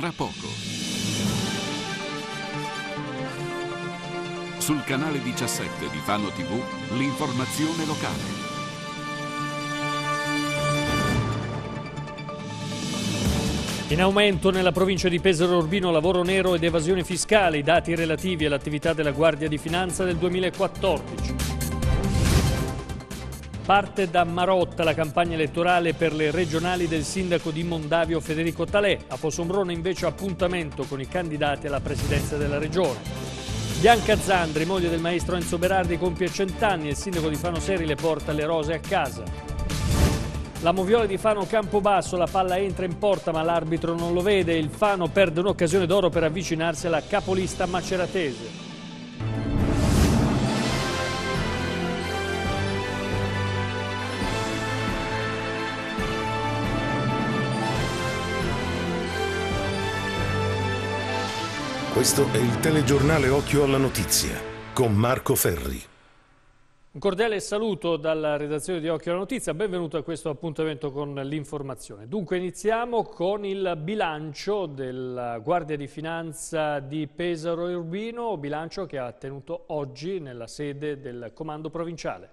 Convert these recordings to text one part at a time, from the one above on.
tra poco. Sul canale 17 di Fano TV, l'informazione locale. In aumento nella provincia di Pesaro Urbino lavoro nero ed evasione fiscale, i dati relativi all'attività della Guardia di Finanza del 2014. Parte da Marotta la campagna elettorale per le regionali del sindaco di Mondavio Federico Talè. A Posombrone invece appuntamento con i candidati alla presidenza della regione. Bianca Zandri, moglie del maestro Enzo Berardi, compie cent'anni e il sindaco di Fano Seri le porta le rose a casa. La moviola di Fano Campobasso, la palla entra in porta ma l'arbitro non lo vede. Il Fano perde un'occasione d'oro per avvicinarsi alla capolista maceratese. Questo è il telegiornale Occhio alla Notizia con Marco Ferri. Un cordiale saluto dalla redazione di Occhio alla Notizia, benvenuto a questo appuntamento con l'informazione. Dunque iniziamo con il bilancio della Guardia di Finanza di Pesaro e Urbino, bilancio che ha tenuto oggi nella sede del Comando Provinciale.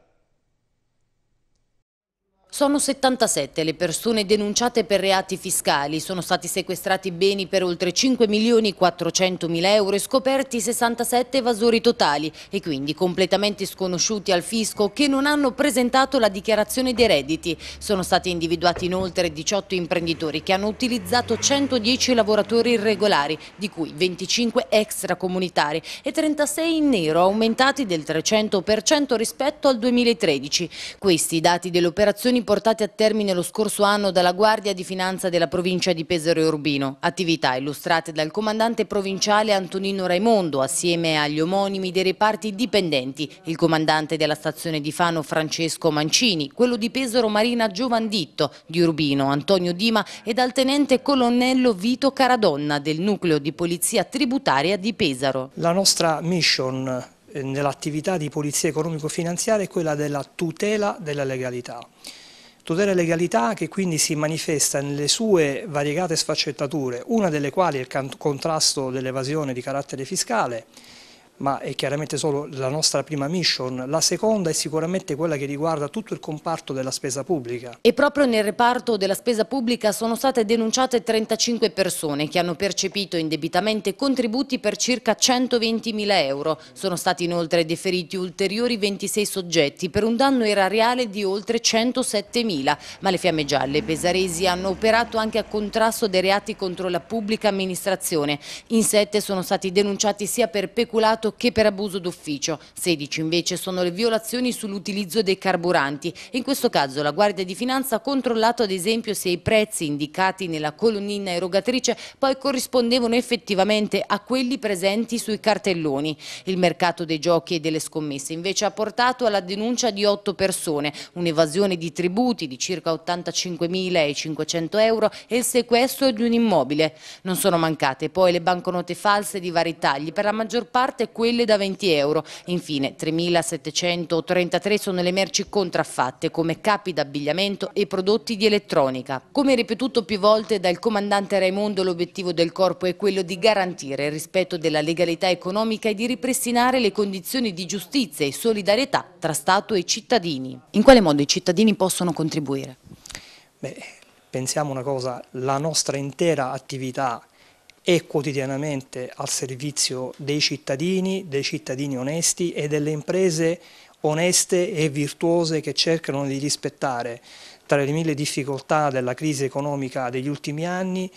Sono 77 le persone denunciate per reati fiscali, sono stati sequestrati beni per oltre 5 milioni 400 mila euro e scoperti 67 evasori totali e quindi completamente sconosciuti al fisco che non hanno presentato la dichiarazione dei redditi. Sono stati individuati inoltre 18 imprenditori che hanno utilizzato 110 lavoratori irregolari, di cui 25 extracomunitari e 36 in nero, aumentati del 300% rispetto al 2013. Questi i dati delle operazioni indagini portate a termine lo scorso anno dalla Guardia di Finanza della provincia di Pesaro e Urbino, attività illustrate dal comandante provinciale Antonino Raimondo assieme agli omonimi dei reparti dipendenti, il comandante della stazione di Fano Francesco Mancini, quello di Pesaro Marina Giovanditto, di Urbino Antonio Dima e dal tenente colonnello Vito Caradonna del nucleo di polizia tributaria di Pesaro. La nostra mission eh, nell'attività di polizia economico-finanziaria è quella della tutela della legalità. Tutela e legalità che quindi si manifesta nelle sue variegate sfaccettature, una delle quali è il contrasto dell'evasione di carattere fiscale, ma è chiaramente solo la nostra prima mission. La seconda è sicuramente quella che riguarda tutto il comparto della spesa pubblica. E proprio nel reparto della spesa pubblica sono state denunciate 35 persone che hanno percepito indebitamente contributi per circa 120.000 euro. Sono stati inoltre deferiti ulteriori 26 soggetti per un danno erariale di oltre 107.000. Ma le fiamme gialle pesaresi hanno operato anche a contrasto dei reati contro la pubblica amministrazione. In sette sono stati denunciati sia per peculato che per abuso d'ufficio. 16 invece sono le violazioni sull'utilizzo dei carburanti. In questo caso la Guardia di Finanza ha controllato ad esempio se i prezzi indicati nella colonnina erogatrice poi corrispondevano effettivamente a quelli presenti sui cartelloni. Il mercato dei giochi e delle scommesse invece ha portato alla denuncia di 8 persone, un'evasione di tributi di circa 85.500 euro e il sequestro di un immobile. Non sono mancate poi le banconote false di vari tagli, per la maggior parte quelle da 20 euro. Infine 3.733 sono le merci contraffatte come capi d'abbigliamento e prodotti di elettronica. Come ripetuto più volte dal comandante Raimondo l'obiettivo del corpo è quello di garantire il rispetto della legalità economica e di ripristinare le condizioni di giustizia e solidarietà tra Stato e cittadini. In quale modo i cittadini possono contribuire? Beh, pensiamo una cosa, la nostra intera attività e quotidianamente al servizio dei cittadini, dei cittadini onesti e delle imprese oneste e virtuose che cercano di rispettare tra le mille difficoltà della crisi economica degli ultimi anni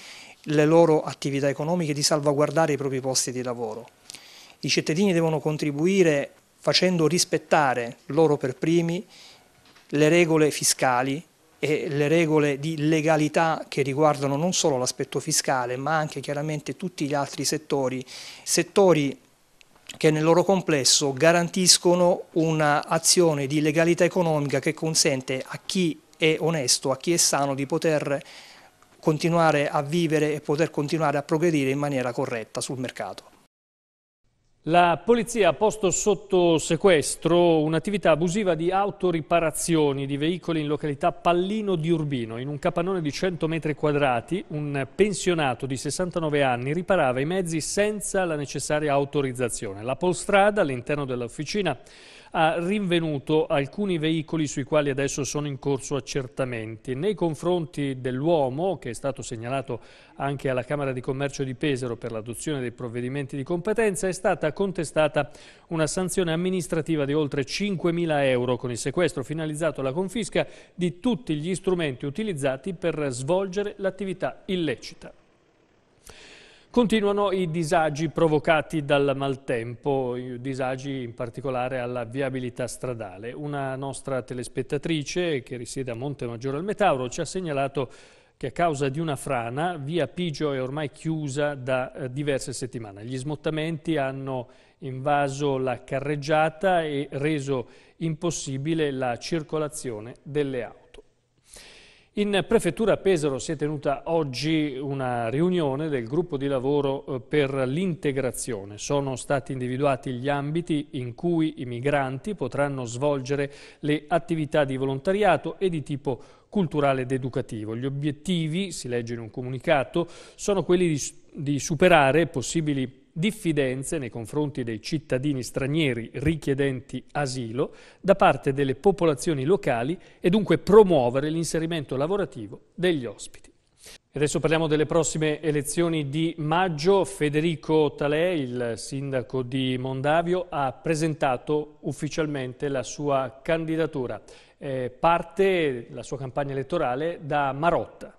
le loro attività economiche e di salvaguardare i propri posti di lavoro. I cittadini devono contribuire facendo rispettare loro per primi le regole fiscali e le regole di legalità che riguardano non solo l'aspetto fiscale ma anche chiaramente tutti gli altri settori, settori che nel loro complesso garantiscono un'azione di legalità economica che consente a chi è onesto, a chi è sano di poter continuare a vivere e poter continuare a progredire in maniera corretta sul mercato. La polizia ha posto sotto sequestro un'attività abusiva di autoriparazioni di veicoli in località Pallino di Urbino. In un capannone di 100 metri quadrati, un pensionato di 69 anni riparava i mezzi senza la necessaria autorizzazione. La polstrada all'interno dell'officina ha rinvenuto alcuni veicoli sui quali adesso sono in corso accertamenti. Nei confronti dell'uomo, che è stato segnalato anche alla Camera di Commercio di Pesaro per l'adozione dei provvedimenti di competenza, è stata contestata una sanzione amministrativa di oltre 5.000 euro con il sequestro finalizzato alla confisca di tutti gli strumenti utilizzati per svolgere l'attività illecita. Continuano i disagi provocati dal maltempo, disagi in particolare alla viabilità stradale. Una nostra telespettatrice che risiede a Monte Maggiore al Metauro ci ha segnalato che a causa di una frana via Pigio è ormai chiusa da eh, diverse settimane. Gli smottamenti hanno invaso la carreggiata e reso impossibile la circolazione delle auto. In Prefettura Pesaro si è tenuta oggi una riunione del gruppo di lavoro eh, per l'integrazione. Sono stati individuati gli ambiti in cui i migranti potranno svolgere le attività di volontariato e di tipo culturale ed educativo. Gli obiettivi, si legge in un comunicato, sono quelli di, di superare possibili diffidenze nei confronti dei cittadini stranieri richiedenti asilo da parte delle popolazioni locali e dunque promuovere l'inserimento lavorativo degli ospiti. Adesso parliamo delle prossime elezioni di maggio. Federico Talè, il sindaco di Mondavio, ha presentato ufficialmente la sua candidatura. Eh, parte la sua campagna elettorale da Marotta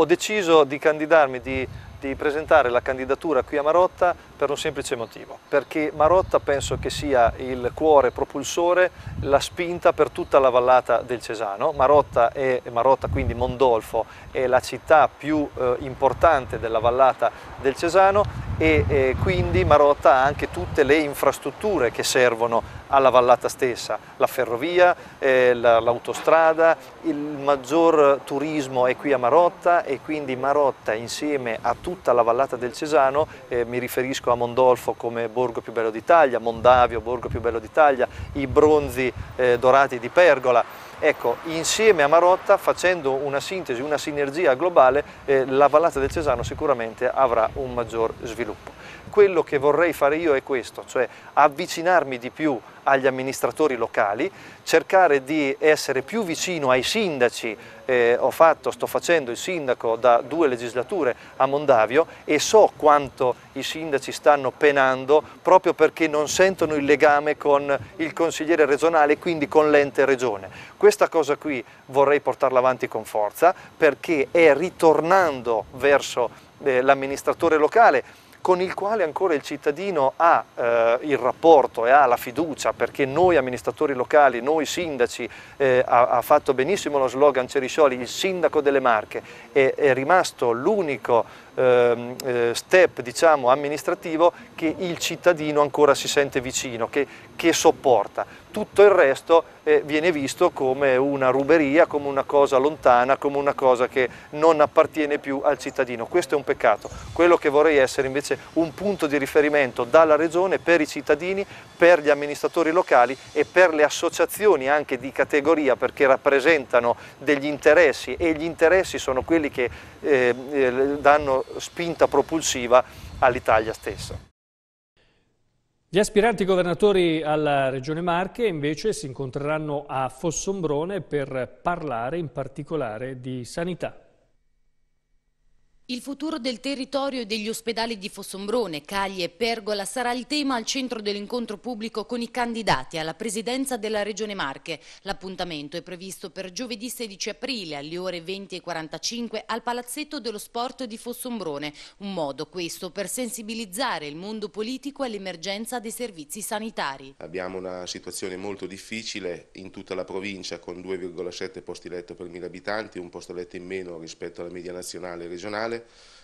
ho deciso di candidarmi, di, di presentare la candidatura qui a Marotta per un semplice motivo, perché Marotta penso che sia il cuore propulsore, la spinta per tutta la vallata del Cesano. Marotta, è, Marotta quindi Mondolfo, è la città più eh, importante della vallata del Cesano e eh, quindi Marotta ha anche tutte le infrastrutture che servono alla vallata stessa, la ferrovia, eh, l'autostrada, il maggior turismo è qui a Marotta e quindi Marotta insieme a tutta la vallata del Cesano, eh, mi riferisco a Mondolfo come borgo più bello d'Italia, Mondavio borgo più bello d'Italia, i bronzi eh, dorati di Pergola, Ecco, insieme a Marotta, facendo una sintesi, una sinergia globale, eh, la Vallata del Cesano sicuramente avrà un maggior sviluppo quello che vorrei fare io è questo, cioè avvicinarmi di più agli amministratori locali, cercare di essere più vicino ai sindaci, eh, ho fatto, sto facendo il sindaco da due legislature a Mondavio e so quanto i sindaci stanno penando proprio perché non sentono il legame con il consigliere regionale e quindi con l'ente regione. Questa cosa qui vorrei portarla avanti con forza perché è ritornando verso eh, l'amministratore locale con il quale ancora il cittadino ha eh, il rapporto e ha la fiducia, perché noi amministratori locali, noi sindaci, eh, ha, ha, fatto benissimo lo slogan Ceriscioli, il sindaco delle Marche, è, è rimasto l'unico Ehm, eh, step diciamo, amministrativo che il cittadino ancora si sente vicino, che, che sopporta. Tutto il resto eh, viene visto come una ruberia, come una cosa lontana, come una cosa che non appartiene più al cittadino. Questo è un peccato. Quello che vorrei essere invece un punto di riferimento dalla Regione per i cittadini, per gli amministratori locali e per le associazioni anche di categoria perché rappresentano degli interessi e gli interessi sono quelli che eh, eh danno spinta propulsiva all'Italia stessa. Gli aspiranti governatori alla Regione Marche invece si incontreranno a Fossombrone per parlare in particolare di sanità. Il futuro del territorio e degli ospedali di Fossombrone, Cagli e Pergola sarà il tema al centro dell'incontro pubblico con i candidati alla presidenza della Regione Marche. L'appuntamento è previsto per giovedì 16 aprile alle ore 20.45 al Palazzetto dello Sport di Fossombrone. Un modo questo per sensibilizzare il mondo politico all'emergenza dei servizi sanitari. Abbiamo una situazione molto difficile in tutta la provincia con 2,7 posti letto per 1000 abitanti, un posto letto in meno rispetto alla media nazionale e regionale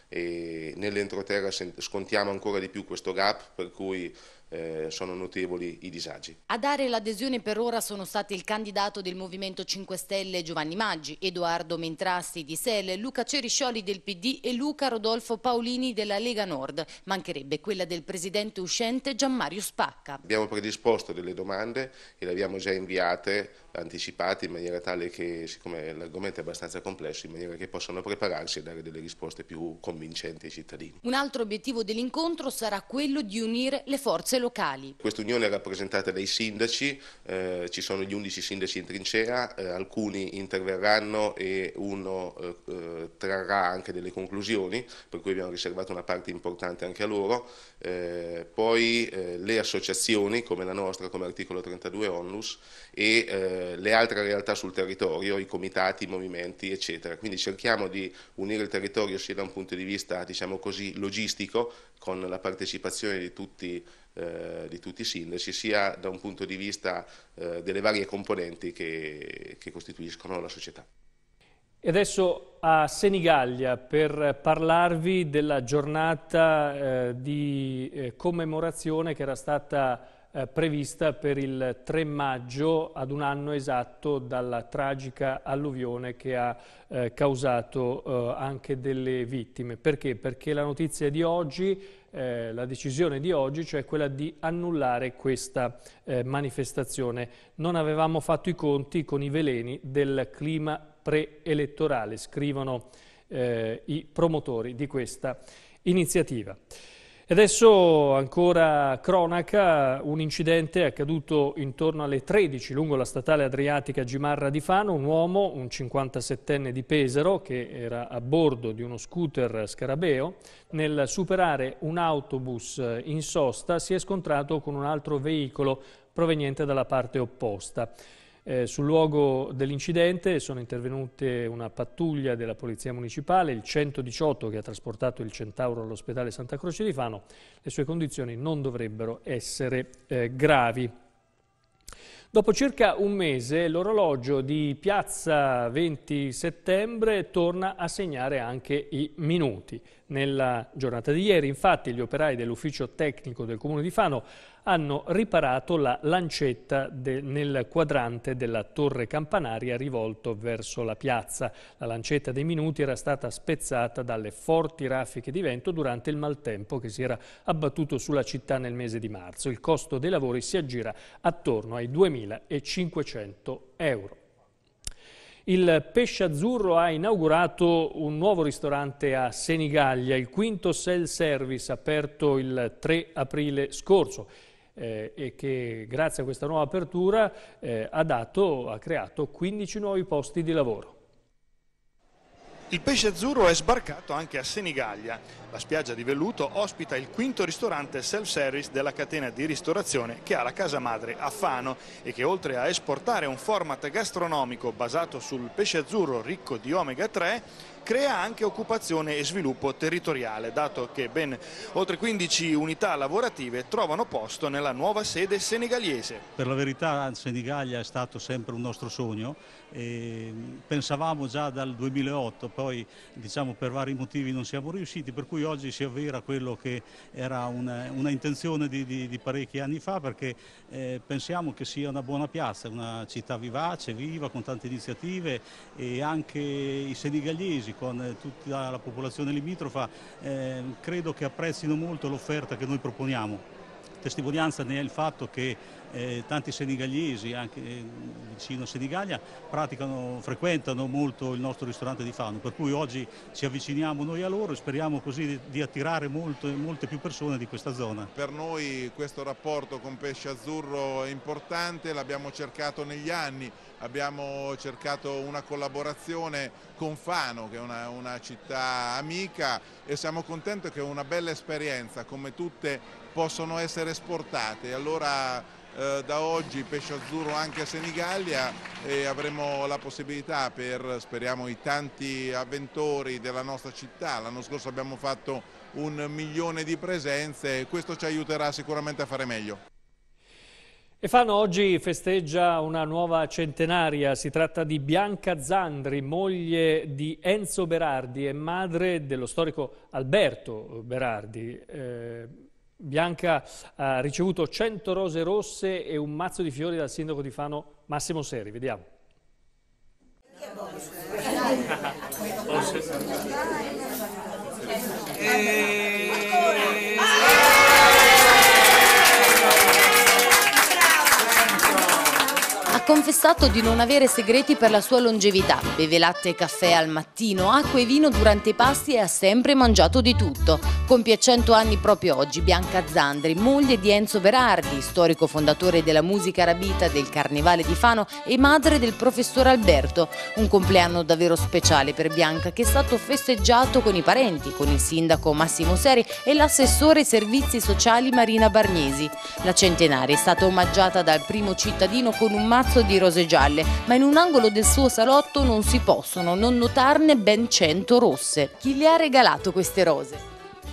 e nell'entroterra scontiamo ancora di più questo gap per cui eh, sono notevoli i disagi. A dare l'adesione per ora sono stati il candidato del Movimento 5 Stelle Giovanni Maggi, Edoardo Mentrassi di Sele, Luca Ceriscioli del PD e Luca Rodolfo Paolini della Lega Nord. Mancherebbe quella del presidente uscente Gianmario Spacca. Abbiamo predisposto delle domande e le abbiamo già inviate anticipati in maniera tale che, siccome l'argomento è abbastanza complesso, in maniera che possano prepararsi e dare delle risposte più convincenti ai cittadini. Un altro obiettivo dell'incontro sarà quello di unire le forze locali. Questa unione è rappresentata dai sindaci, eh, ci sono gli 11 sindaci in trincea, eh, alcuni interverranno e uno eh, eh, trarrà anche delle conclusioni, per cui abbiamo riservato una parte importante anche a loro. Eh, poi eh, le associazioni come la nostra, come articolo 32 Onlus e eh, le altre realtà sul territorio, i comitati, i movimenti, eccetera. Quindi cerchiamo di unire il territorio sia da un punto di vista, diciamo così, logistico, con la partecipazione di tutti eh, di tutti i sindaci, sia da un punto di vista eh, delle varie componenti che, che costituiscono la società. E adesso a Senigallia per parlarvi della giornata eh, di eh, commemorazione che era stata eh, prevista per il 3 maggio ad un anno esatto dalla tragica alluvione che ha eh, causato eh, anche delle vittime. Perché? Perché la notizia di oggi eh, la decisione di oggi, cioè quella di annullare questa eh, manifestazione. Non avevamo fatto i conti con i veleni del clima preelettorale, scrivono eh, i promotori di questa iniziativa. E adesso ancora cronaca, un incidente accaduto intorno alle 13 lungo la statale adriatica Gimarra di Fano, un uomo, un 57enne di Pesaro, che era a bordo di uno scooter scarabeo, nel superare un autobus in sosta si è scontrato con un altro veicolo proveniente dalla parte opposta. Eh, sul luogo dell'incidente sono intervenute una pattuglia della Polizia Municipale, il 118 che ha trasportato il Centauro all'ospedale Santa Croce di Fano. Le sue condizioni non dovrebbero essere eh, gravi. Dopo circa un mese l'orologio di Piazza 20 settembre torna a segnare anche i minuti. Nella giornata di ieri infatti gli operai dell'ufficio tecnico del Comune di Fano hanno riparato la lancetta de, nel quadrante della torre campanaria rivolto verso la piazza. La lancetta dei minuti era stata spezzata dalle forti raffiche di vento durante il maltempo che si era abbattuto sulla città nel mese di marzo. Il costo dei lavori si aggira attorno ai 2.500 euro. Il Pesce Azzurro ha inaugurato un nuovo ristorante a Senigallia, il quinto self-service aperto il 3 aprile scorso eh, e che grazie a questa nuova apertura eh, ha, dato, ha creato 15 nuovi posti di lavoro. Il pesce azzurro è sbarcato anche a Senigallia. La spiaggia di Velluto ospita il quinto ristorante self-service della catena di ristorazione che ha la casa madre a Fano e che oltre a esportare un format gastronomico basato sul pesce azzurro ricco di omega 3 crea anche occupazione e sviluppo territoriale, dato che ben oltre 15 unità lavorative trovano posto nella nuova sede senegaliese. Per la verità Senigallia è stato sempre un nostro sogno, e pensavamo già dal 2008, poi diciamo, per vari motivi non siamo riusciti, per cui oggi si avvera quello che era una, una intenzione di, di, di, parecchi anni fa perché eh, pensiamo che sia una buona piazza, una città vivace, viva, con tante iniziative e anche i senigallesi con eh, tutta la popolazione limitrofa, eh, credo che apprezzino molto l'offerta che noi proponiamo testimonianza ne è il fatto che eh, tanti senigallesi anche eh, vicino a Senigallia praticano, frequentano molto il nostro ristorante di Fano, per cui oggi ci avviciniamo noi a loro e speriamo così di, di attirare molto, molte più persone di questa zona. Per noi questo rapporto con Pesce Azzurro è importante, l'abbiamo cercato negli anni, abbiamo cercato una collaborazione con Fano che è una, una città amica e siamo contenti che è una bella esperienza come tutte possono essere esportate. Allora eh, da oggi pesce azzurro anche a Senigallia e avremo la possibilità per, speriamo, i tanti avventori della nostra città. L'anno scorso abbiamo fatto un milione di presenze e questo ci aiuterà sicuramente a fare meglio. E Fano oggi festeggia una nuova centenaria, si tratta di Bianca Zandri, moglie di Enzo Berardi e madre dello storico Alberto Berardi. Eh, Bianca ha ricevuto 100 rose rosse e un mazzo di fiori dal sindaco di Fano Massimo Seri. Vediamo. Eh... confessato di non avere segreti per la sua longevità. Beve latte e caffè al mattino, acqua e vino durante i pasti e ha sempre mangiato di tutto. Compie 100 anni proprio oggi Bianca Zandri, moglie di Enzo Berardi, storico fondatore della musica arabita del Carnevale di Fano e madre del professor Alberto. Un compleanno davvero speciale per Bianca che è stato festeggiato con i parenti, con il sindaco Massimo Seri e l'assessore servizi sociali Marina Barnesi. La centenaria è stata omaggiata dal primo cittadino con un mazzo mazzo di rose gialle, ma in un angolo del suo salotto non si possono non notarne ben 100 rosse. Chi le ha regalato queste rose?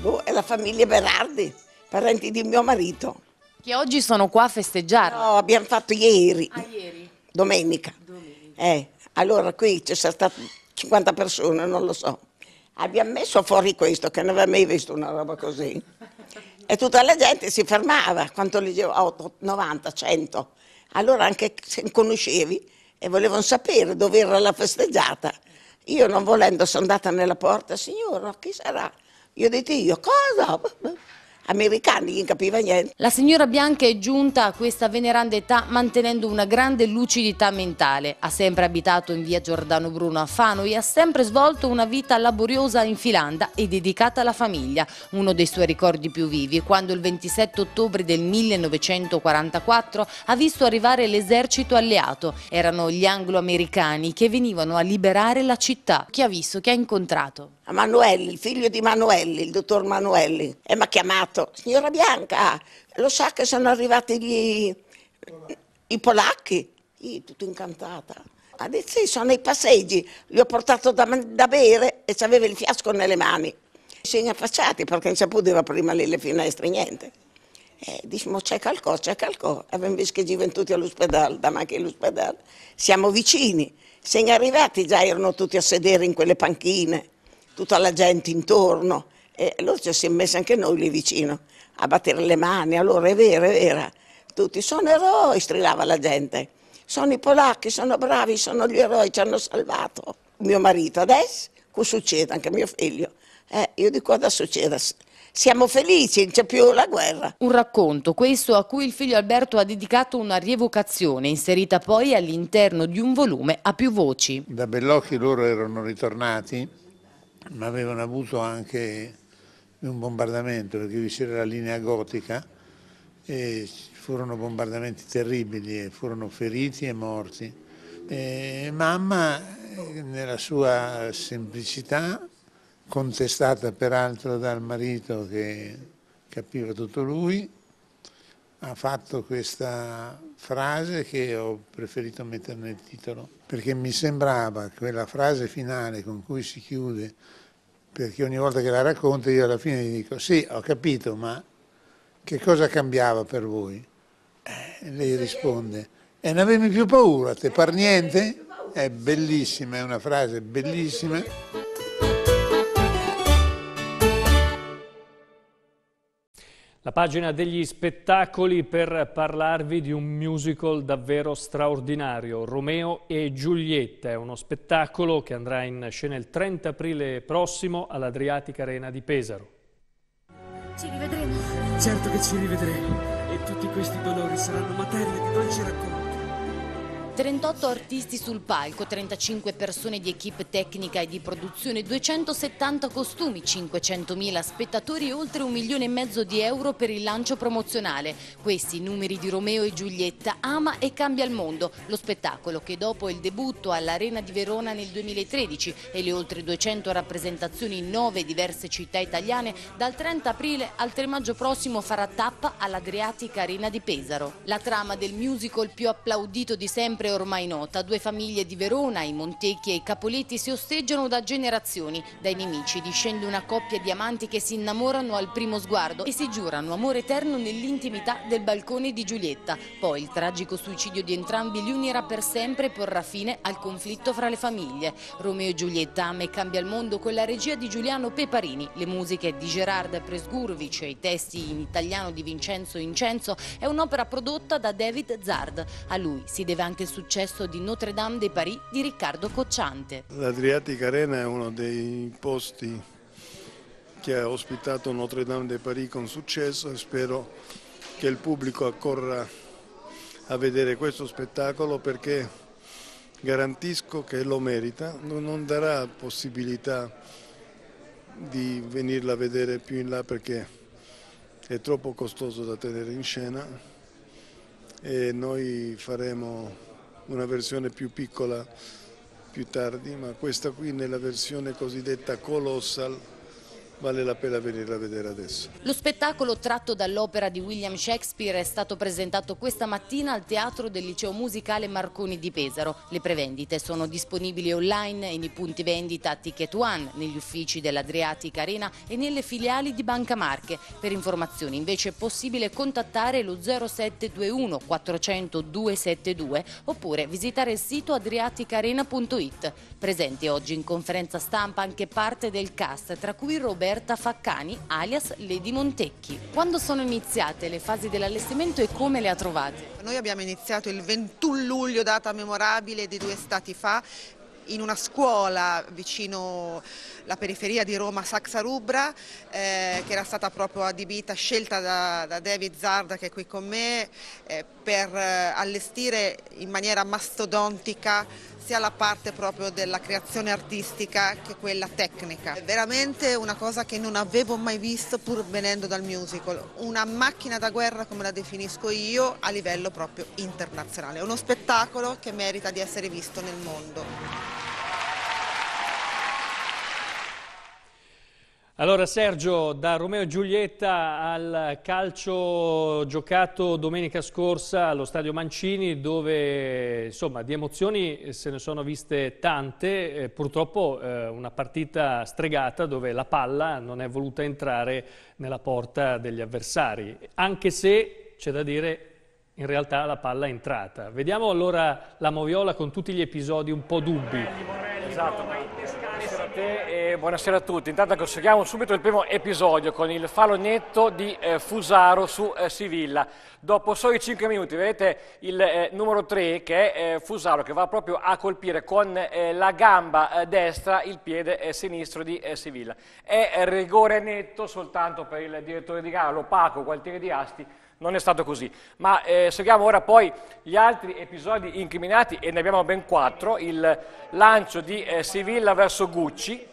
Boh, è la famiglia Berardi, parenti di mio marito. Che oggi sono qua a festeggiare. No, abbiamo fatto ieri. Ah, ieri? Domenica. Domenica. Eh, allora qui c'è stata 50 persone, non lo so. Abbiamo messo fuori questo, che non aveva mai visto una roba così. E tutta la gente si fermava, quanto leggevo, 90, 100. Allora anche se conoscevi e volevano sapere dove era la festeggiata. Io non volendo sono andata nella porta, signora, chi sarà? Io ho detto io, cosa? americani, non capiva niente. La signora Bianca è giunta a questa veneranda età mantenendo una grande lucidità mentale. Ha sempre abitato in via Giordano Bruno a Fano e ha sempre svolto una vita laboriosa in Filanda e dedicata alla famiglia. Uno dei suoi ricordi più vivi è quando il 27 ottobre del 1944 ha visto arrivare l'esercito alleato. Erano gli anglo-americani che venivano a liberare la città. Chi ha visto, chi ha incontrato? a Manuelli, il figlio di Manuelli, il dottor Manuelli, e mi ha chiamato, signora Bianca, lo sa che sono arrivati gli, i polacchi? Io tutto incantata. Ha detto sì, sono ai passeggi, li ho portato da, da bere e aveva il fiasco nelle mani. è affacciati perché non si poteva prima lì le finestre, niente. E diciamo c'è calcò, c'è calcò, abbiamo visto che sono tutti all'ospedale, da anche all'ospedale, siamo vicini. Se Siamo arrivati, già erano tutti a sedere in quelle panchine tutta la gente intorno e loro ci siamo messi anche noi lì vicino a battere le mani, allora è vero, è vero, tutti sono eroi, strillava la gente, sono i polacchi, sono bravi, sono gli eroi, ci hanno salvato. Mio marito adesso, cosa succede? Anche mio figlio. Eh, io dico cosa succede? siamo felici, non c'è più la guerra. Un racconto, questo a cui il figlio Alberto ha dedicato una rievocazione, inserita poi all'interno di un volume a più voci. Da Bellocchi loro erano ritornati ma avevano avuto anche un bombardamento perché vi c'era la linea gotica e furono bombardamenti terribili e furono feriti e morti. E mamma eh, nella sua semplicità, contestata peraltro dal marito che capiva tutto lui, ha fatto questa frase che ho preferito mettere nel titolo, perché mi sembrava quella frase finale con cui si chiude, perché ogni volta che la racconto io alla fine gli dico sì, ho capito, ma che cosa cambiava per voi? Eh, lei risponde, e non avevi più paura, te par niente? È bellissima, è una frase bellissima. La pagina degli spettacoli per parlarvi di un musical davvero straordinario, Romeo e Giulietta. È uno spettacolo che andrà in scena il 30 aprile prossimo all'Adriatica Arena di Pesaro. Ci rivedremo. Certo che ci rivedremo. E tutti questi dolori saranno materia di dolce racconto. 38 artisti sul palco, 35 persone di equip tecnica e di produzione, 270 costumi, 500.000 spettatori e oltre un milione e mezzo di euro per il lancio promozionale. Questi numeri di Romeo e Giulietta, Ama e Cambia il Mondo, lo spettacolo che dopo il debutto all'Arena di Verona nel 2013 e le oltre 200 rappresentazioni in 9 diverse città italiane, dal 30 aprile al 3 maggio prossimo farà tappa all'Adriatica Arena di Pesaro. La trama del musical più applaudito di sempre sempre ormai nota, due famiglie di Verona, i Montecchi e i Capoletti, si osteggiano da generazioni. Dai nemici discende una coppia di amanti che si innamorano al primo sguardo e si giurano amore eterno nell'intimità del balcone di Giulietta. Poi il tragico suicidio di entrambi li unirà per sempre e porrà fine al conflitto fra le famiglie. Romeo e Giulietta ama e cambia il mondo con la regia di Giuliano Peparini, le musiche di Gerard Presgurvic e i testi in italiano di Vincenzo Incenzo è un'opera prodotta da David Zard. A lui si deve anche successo di Notre Dame de Paris di Riccardo Cocciante. L'Adriatic Arena è uno dei posti che ha ospitato Notre Dame de Paris con successo e spero che il pubblico accorra a vedere questo spettacolo perché garantisco che lo merita, non darà possibilità di venirla a vedere più in là perché è troppo costoso da tenere in scena e noi faremo una versione più piccola più tardi, ma questa qui nella versione cosiddetta colossal vale la pena venirla a vedere adesso. Lo spettacolo tratto dall'opera di William Shakespeare è stato presentato questa mattina al Teatro del Liceo Musicale Marconi di Pesaro. Le prevendite sono disponibili online nei punti vendita Ticket One, negli uffici dell'Adriatic Arena e nelle filiali di Banca Marche. Per informazioni invece è possibile contattare lo 0721 400 272 oppure visitare il sito adriaticarena.it. Presente oggi in conferenza stampa anche parte del cast, tra cui Roberto Roberta Faccani, alias Lady Montecchi. Quando sono iniziate le fasi dell'allestimento e come le ha trovate? Noi abbiamo iniziato il 21 luglio, data memorabile di due stati fa, in una scuola vicino alla periferia di Roma, Saxa Rubra, eh, che era stata proprio adibita, scelta da, da, David Zarda che è qui con me, eh, per eh, allestire in maniera mastodontica sia la parte proprio della creazione artistica che quella tecnica. È veramente una cosa che non avevo mai visto pur venendo dal musical, una macchina da guerra come la definisco io a livello proprio internazionale, uno spettacolo che merita di essere visto nel mondo. Allora Sergio, da Romeo e Giulietta al calcio giocato domenica scorsa allo stadio Mancini dove insomma di emozioni se ne sono viste tante, eh, purtroppo eh, una partita stregata dove la palla non è voluta entrare nella porta degli avversari, anche se c'è da dire in realtà la palla è entrata. Vediamo allora la Moviola con tutti gli episodi un po' dubbi. Esatto, Presidente, eh, buonasera a tutti. Intanto conseguiamo subito il primo episodio con il falo netto di eh, Fusaro su eh, Sivilla. Dopo soli 5 minuti vedete il eh, numero 3 che è eh, Fusaro che va proprio a colpire con eh, la gamba destra il piede sinistro di Sivilla. È rigore netto soltanto per il direttore di gara, l'opaco, quartiere di Asti, non è stato così. Ma eh, seguiamo ora poi gli altri episodi incriminati e ne abbiamo ben quattro. Il lancio di eh, Sivilla verso Gucci,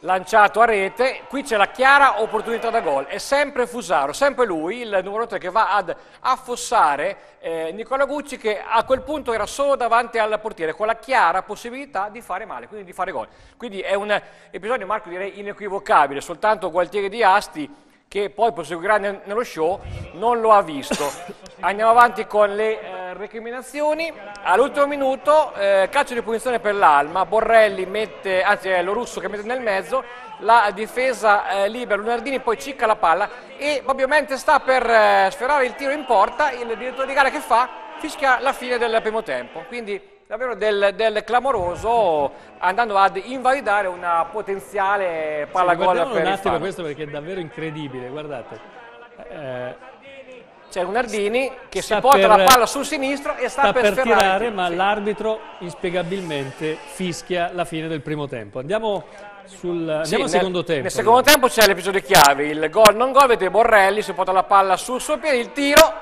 lanciato a rete. Qui c'è la chiara opportunità da gol. È sempre Fusaro, sempre lui, il numero 3 che va ad affossare eh, Nicola Gucci che a quel punto era solo davanti al portiere con la chiara possibilità di fare male, quindi di fare gol. Quindi è un episodio, Marco, direi inequivocabile. Soltanto Gualtieri di Asti che poi proseguirà ne nello show, non lo ha visto. Andiamo avanti con le eh, recriminazioni. All'ultimo minuto, eh, calcio di punizione per l'Alma, Borrelli mette, anzi è lo russo che mette nel mezzo, la difesa eh, libera, Lunardini poi cicca la palla e probabilmente sta per eh, sferrare il tiro in porta, il direttore di gara che fa fischia la fine del primo tempo. Quindi davvero del, del clamoroso andando ad invalidare una potenziale palla sì, gol per un attimo questo perché è davvero incredibile, guardate. Eh, c'è un Ardini che si porta per, la palla sul sinistro e sta, sta per, per tirare ma sì. l'arbitro inspiegabilmente fischia la fine del primo tempo andiamo, sul, sì, andiamo al secondo tempo nel secondo allora. tempo c'è l'episodio chiave il gol non gol vedete Borrelli si porta la palla sul suo piede il tiro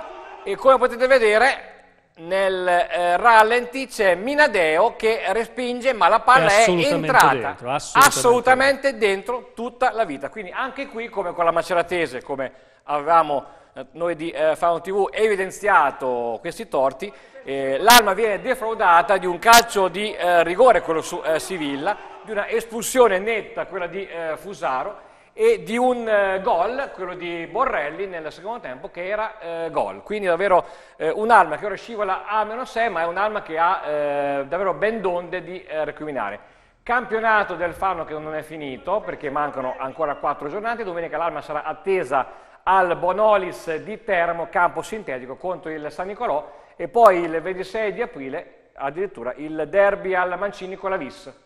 e come potete vedere nel eh, rallenti c'è Minadeo che respinge ma la palla è, è entrata dentro, assolutamente, assolutamente dentro tutta la vita quindi anche qui come con la maceratese come avevamo eh, noi di eh, Fano TV evidenziato questi torti eh, l'Alma viene defraudata di un calcio di eh, rigore quello su eh, Sivilla di una espulsione netta quella di Fusaro e di un eh, gol, quello di Borrelli nel secondo tempo, che era eh, gol. Quindi davvero eh, un'arma che ora scivola a meno 6, ma è un'arma che ha eh, davvero ben donde di eh, recriminare. Campionato del Fano che non è finito, perché mancano ancora 4 giornate, domenica l'arma sarà attesa al Bonolis di Termo, campo sintetico, contro il San Nicolò, e poi il 26 di aprile addirittura il derby al Mancini con la Vis.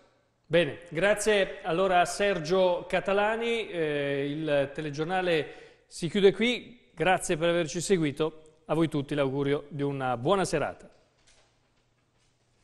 Bene, grazie allora a Sergio Catalani, eh, il telegiornale si chiude qui, grazie per averci seguito, a voi tutti l'augurio di una buona serata.